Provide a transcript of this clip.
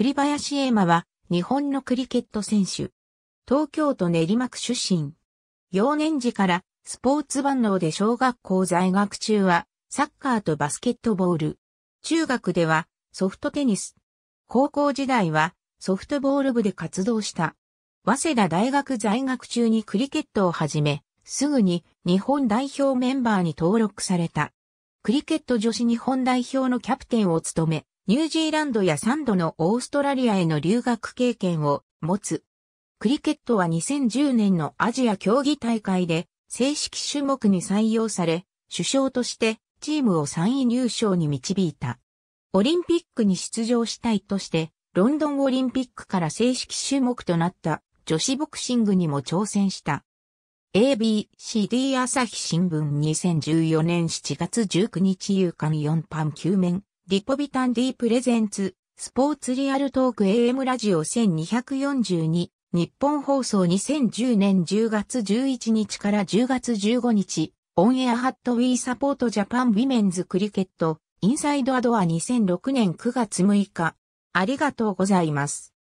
栗林英馬は、日本のクリケット選手。東京都練馬区出身。幼年時から、スポーツ万能で小学校在学中は、サッカーとバスケットボール。中学では、ソフトテニス。高校時代は、ソフトボール部で活動した。早稲田大学在学中にクリケットを始め、すぐに日本代表メンバーに登録された。クリケット女子日本代表のキャプテンを務め、ニュージーランドや3度のオーストラリアへの留学経験を持つ。クリケットは2010年のアジア競技大会で正式種目に採用され、首相としてチームを3位入賞に導いた。オリンピックに出場したいとして、ロンドンオリンピックから正式種目となった女子ボクシングにも挑戦した。ABCD 朝日新聞2014年7月19日夕刊4版9面リポビタンディプレゼンツ、スポーツリアルトーク AM ラジオ1242、日本放送2010年10月11日から10月15日、オンエアハットウィーサポートジャパンウィメンズクリケット、インサイドアドア2006年9月6日。ありがとうございます。